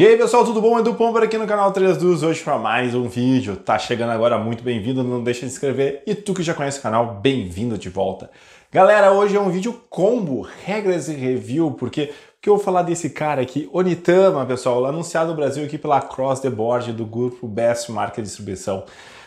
E aí pessoal, tudo bom? Edu Pomper aqui no canal 3 Duas, hoje para mais um vídeo. Tá chegando agora, muito bem-vindo, não deixa de se inscrever. E tu que já conhece o canal, bem-vindo de volta. Galera, hoje é um vídeo combo, regras e review, porque que eu vou falar desse cara aqui, Onitama, pessoal, anunciado no Brasil aqui pela Cross the Board do grupo Best Market Distribuição.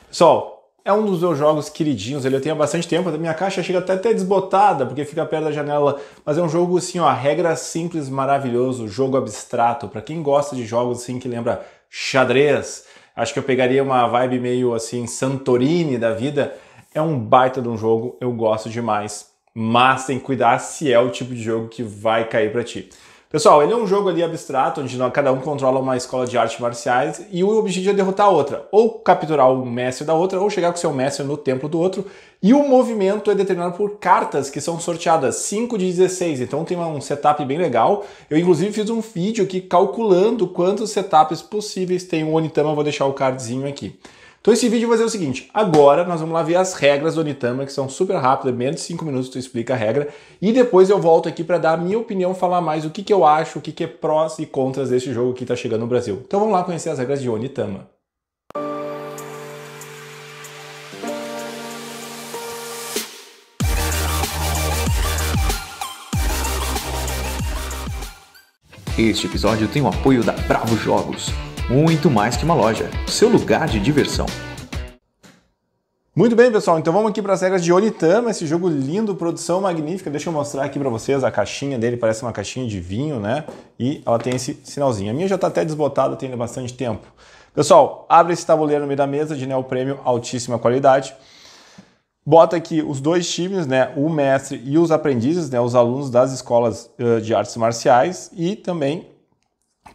Pessoal, é um dos meus jogos queridinhos, ele eu tenho há bastante tempo, a minha caixa chega até até desbotada, porque fica perto da janela, mas é um jogo assim, ó, regra simples, maravilhoso, jogo abstrato, para quem gosta de jogos assim que lembra xadrez, acho que eu pegaria uma vibe meio assim Santorini da vida. É um baita de um jogo, eu gosto demais, mas tem que cuidar se é o tipo de jogo que vai cair para ti. Pessoal, ele é um jogo ali abstrato, onde cada um controla uma escola de artes marciais e o objetivo é derrotar a outra, ou capturar o um mestre da outra, ou chegar com seu mestre no templo do outro. E o movimento é determinado por cartas que são sorteadas, 5 de 16, então tem um setup bem legal. Eu inclusive fiz um vídeo aqui calculando quantos setups possíveis tem o Onitama, vou deixar o cardzinho aqui. Então esse vídeo vai ser o seguinte, agora nós vamos lá ver as regras do Onitama, que são super rápidas, menos de 5 minutos tu explica a regra, e depois eu volto aqui para dar a minha opinião, falar mais o que, que eu acho, o que, que é prós e contras desse jogo que está chegando no Brasil. Então vamos lá conhecer as regras de Onitama. Este episódio tem o apoio da Bravo Jogos muito mais que uma loja, seu lugar de diversão. Muito bem, pessoal, então vamos aqui para as regras de Onitama, esse jogo lindo, produção magnífica. Deixa eu mostrar aqui para vocês a caixinha dele, parece uma caixinha de vinho, né? E ela tem esse sinalzinho. A minha já está até desbotada, tem bastante tempo. Pessoal, abre esse tabuleiro no meio da mesa de neoprêmio altíssima qualidade. Bota aqui os dois times, né? O mestre e os aprendizes, né? Os alunos das escolas de artes marciais e também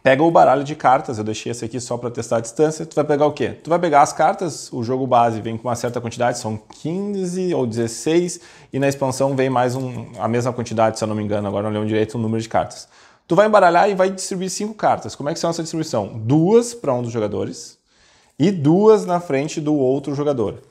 Pega o baralho de cartas, eu deixei esse aqui só para testar a distância. Tu vai pegar o quê? Tu vai pegar as cartas, o jogo base vem com uma certa quantidade, são 15 ou 16, e na expansão vem mais um, a mesma quantidade, se eu não me engano, agora não lembro direito o número de cartas. Tu vai embaralhar e vai distribuir cinco cartas. Como é que são essa distribuição? Duas para um dos jogadores e duas na frente do outro jogador.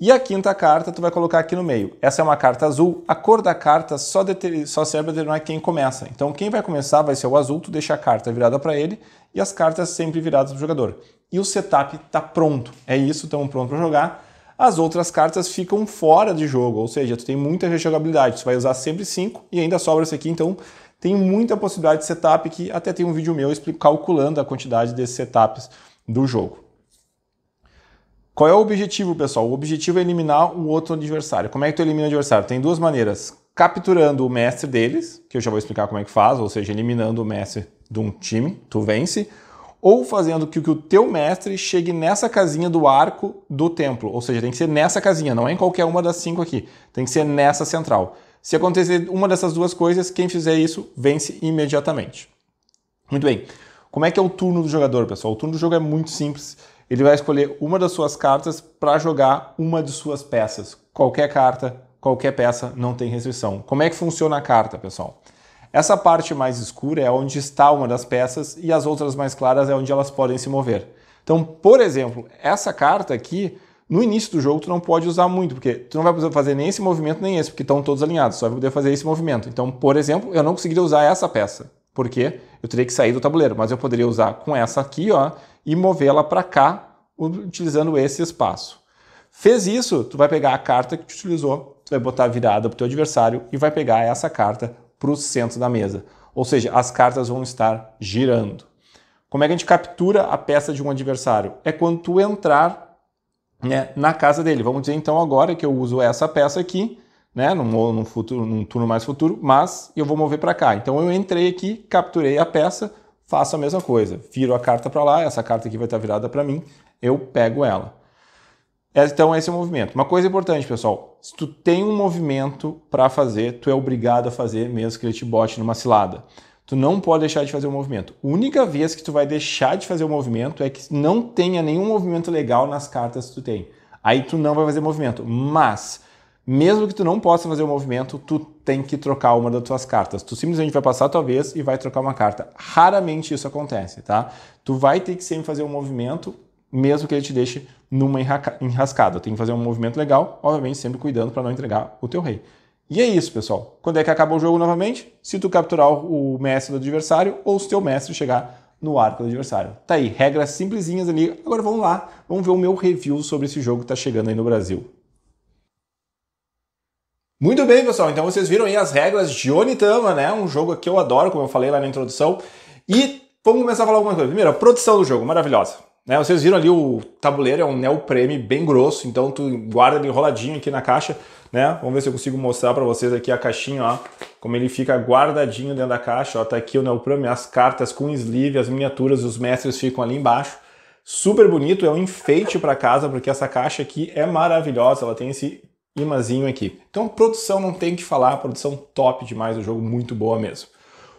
E a quinta carta tu vai colocar aqui no meio. Essa é uma carta azul. A cor da carta só, só serve para determinar quem começa. Então quem vai começar vai ser o azul, tu deixa a carta virada para ele e as cartas sempre viradas para o jogador. E o setup está pronto. É isso, estamos prontos para jogar. As outras cartas ficam fora de jogo, ou seja, tu tem muita rejogabilidade. Tu vai usar sempre 5 e ainda sobra esse aqui, então tem muita possibilidade de setup que até tem um vídeo meu calculando a quantidade desses setups do jogo. Qual é o objetivo, pessoal? O objetivo é eliminar o outro adversário. Como é que tu elimina o adversário? Tem duas maneiras. Capturando o mestre deles, que eu já vou explicar como é que faz, ou seja, eliminando o mestre de um time, tu vence. Ou fazendo que o teu mestre chegue nessa casinha do arco do templo. Ou seja, tem que ser nessa casinha, não é em qualquer uma das cinco aqui. Tem que ser nessa central. Se acontecer uma dessas duas coisas, quem fizer isso vence imediatamente. Muito bem. Como é que é o turno do jogador, pessoal? O turno do jogo é muito simples ele vai escolher uma das suas cartas para jogar uma de suas peças. Qualquer carta, qualquer peça, não tem restrição. Como é que funciona a carta, pessoal? Essa parte mais escura é onde está uma das peças e as outras mais claras é onde elas podem se mover. Então, por exemplo, essa carta aqui, no início do jogo tu não pode usar muito, porque tu não vai poder fazer nem esse movimento nem esse, porque estão todos alinhados, só vai poder fazer esse movimento. Então, por exemplo, eu não conseguiria usar essa peça porque eu teria que sair do tabuleiro, mas eu poderia usar com essa aqui ó, e movê-la para cá, utilizando esse espaço. Fez isso, tu vai pegar a carta que tu utilizou, tu vai botar virada para o teu adversário e vai pegar essa carta para o centro da mesa. Ou seja, as cartas vão estar girando. Como é que a gente captura a peça de um adversário? É quando tu entrar né, na casa dele. Vamos dizer então agora que eu uso essa peça aqui né, num, num, futuro, num turno mais futuro, mas eu vou mover para cá. Então eu entrei aqui, capturei a peça, faço a mesma coisa. Viro a carta para lá, essa carta aqui vai estar virada para mim, eu pego ela. É, então esse é o movimento. Uma coisa importante, pessoal, se tu tem um movimento para fazer, tu é obrigado a fazer mesmo que ele te bote numa cilada. Tu não pode deixar de fazer o movimento. A única vez que tu vai deixar de fazer o movimento é que não tenha nenhum movimento legal nas cartas que tu tem. Aí tu não vai fazer movimento. Mas mesmo que tu não possa fazer o movimento, tu tem que trocar uma das tuas cartas. Tu simplesmente vai passar a tua vez e vai trocar uma carta. Raramente isso acontece, tá? Tu vai ter que sempre fazer um movimento, mesmo que ele te deixe numa enrascada. Tem que fazer um movimento legal, obviamente sempre cuidando para não entregar o teu rei. E é isso, pessoal. Quando é que acaba o jogo novamente? Se tu capturar o mestre do adversário ou se teu mestre chegar no arco do adversário. Tá aí, regras simplesinhas ali. Agora vamos lá, vamos ver o meu review sobre esse jogo que tá chegando aí no Brasil. Muito bem, pessoal. Então vocês viram aí as regras de Onitama, né? Um jogo que eu adoro, como eu falei lá na introdução. E vamos começar a falar alguma coisa. Primeiro, a produção do jogo, maravilhosa. Né? Vocês viram ali o tabuleiro, é um neoprene bem grosso, então tu guarda ele enroladinho aqui na caixa, né? Vamos ver se eu consigo mostrar para vocês aqui a caixinha, ó. Como ele fica guardadinho dentro da caixa, ó. Tá aqui o neoprene, as cartas com sleeve, as miniaturas, os mestres ficam ali embaixo. Super bonito, é um enfeite para casa, porque essa caixa aqui é maravilhosa, ela tem esse imazinho aqui. Então produção não tem o que falar, produção top demais, o um jogo muito boa mesmo.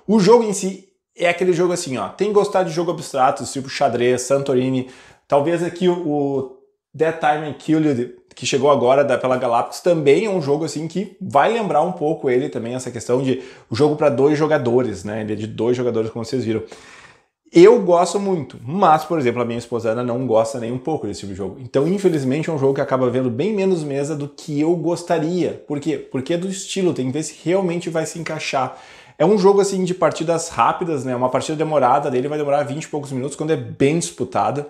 O jogo em si é aquele jogo assim, ó, tem gostado gostar de jogo abstrato, tipo xadrez, Santorini, talvez aqui o Dead Time and que chegou agora da, pela Galápagos, também é um jogo assim que vai lembrar um pouco ele também, essa questão de jogo para dois jogadores, né? Ele é de dois jogadores, como vocês viram. Eu gosto muito, mas, por exemplo, a minha esposa Ana não gosta nem um pouco desse tipo de jogo. Então, infelizmente, é um jogo que acaba vendo bem menos mesa do que eu gostaria. Por quê? Porque é do estilo, tem que ver se realmente vai se encaixar. É um jogo assim de partidas rápidas, né? Uma partida demorada dele vai demorar 20 e poucos minutos quando é bem disputada,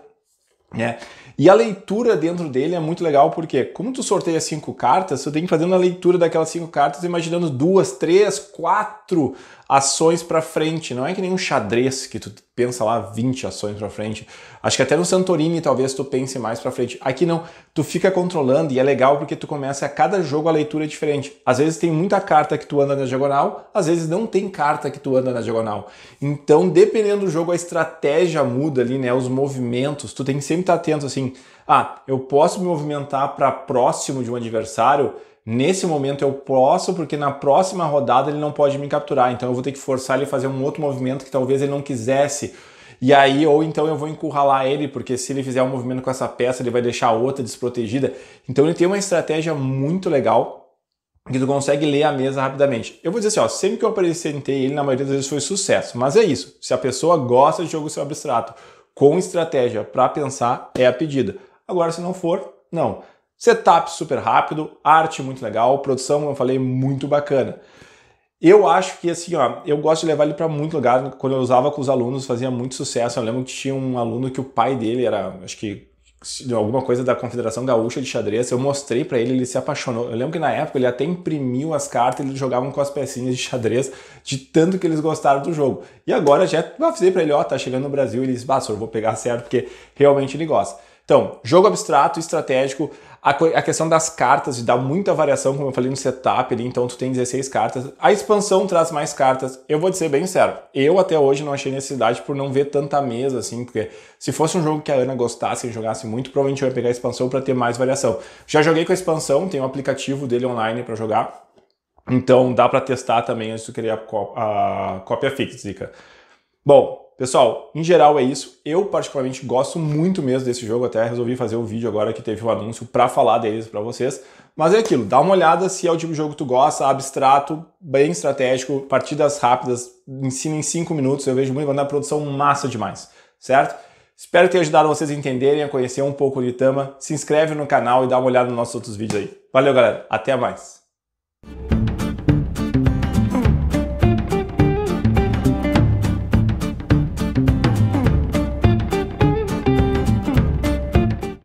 né? E a leitura dentro dele é muito legal porque, como tu sorteia cinco cartas, tu tem que fazer uma leitura daquelas cinco cartas, imaginando duas, três, quatro ações para frente. Não é que nem um xadrez que tu pensa lá 20 ações para frente. Acho que até no Santorini talvez tu pense mais para frente. Aqui não, tu fica controlando e é legal porque tu começa a cada jogo a leitura é diferente. Às vezes tem muita carta que tu anda na diagonal, às vezes não tem carta que tu anda na diagonal. Então, dependendo do jogo, a estratégia muda ali, né? Os movimentos, tu tem que sempre estar atento assim. Ah, eu posso me movimentar para próximo de um adversário Nesse momento eu posso, porque na próxima rodada ele não pode me capturar, então eu vou ter que forçar ele a fazer um outro movimento que talvez ele não quisesse. E aí, ou então eu vou encurralar ele, porque se ele fizer um movimento com essa peça, ele vai deixar a outra desprotegida. Então ele tem uma estratégia muito legal que tu consegue ler a mesa rapidamente. Eu vou dizer assim, ó, sempre que eu apresentei ele, na maioria das vezes foi sucesso. Mas é isso. Se a pessoa gosta de jogo seu abstrato com estratégia para pensar, é a pedida. Agora, se não for, não. Setup super rápido, arte muito legal, produção, como eu falei, muito bacana. Eu acho que assim, ó, eu gosto de levar ele para muito lugar. Quando eu usava com os alunos, fazia muito sucesso. Eu lembro que tinha um aluno que o pai dele era, acho que alguma coisa da Confederação Gaúcha de Xadrez. Eu mostrei para ele, ele se apaixonou. Eu lembro que na época ele até imprimiu as cartas, eles jogavam com as pecinhas de xadrez, de tanto que eles gostaram do jogo. E agora já avisei para ele, ó, tá chegando no Brasil, ele disse, bah, senhor, vou pegar certo, porque realmente ele gosta. Então, jogo abstrato, estratégico, a, a questão das cartas, de dar muita variação, como eu falei no setup ali, então tu tem 16 cartas. A expansão traz mais cartas. Eu vou dizer bem sério, eu até hoje não achei necessidade por não ver tanta mesa, assim, porque se fosse um jogo que a Ana gostasse e jogasse muito, provavelmente eu ia pegar a expansão para ter mais variação. Já joguei com a expansão, tem um aplicativo dele online para jogar, então dá para testar também antes de tu querer a, cópia fixa. Bom, Pessoal, em geral é isso. Eu particularmente gosto muito mesmo desse jogo, até resolvi fazer um vídeo agora que teve o um anúncio para falar deles para vocês. Mas é aquilo, dá uma olhada se é o tipo de jogo que tu gosta, abstrato, bem estratégico, partidas rápidas, ensina em 5 minutos, eu vejo muito, quando é produção massa demais, certo? Espero ter ajudado vocês a entenderem, a conhecer um pouco o Itama. Se inscreve no canal e dá uma olhada nos nossos outros vídeos aí. Valeu, galera. Até mais.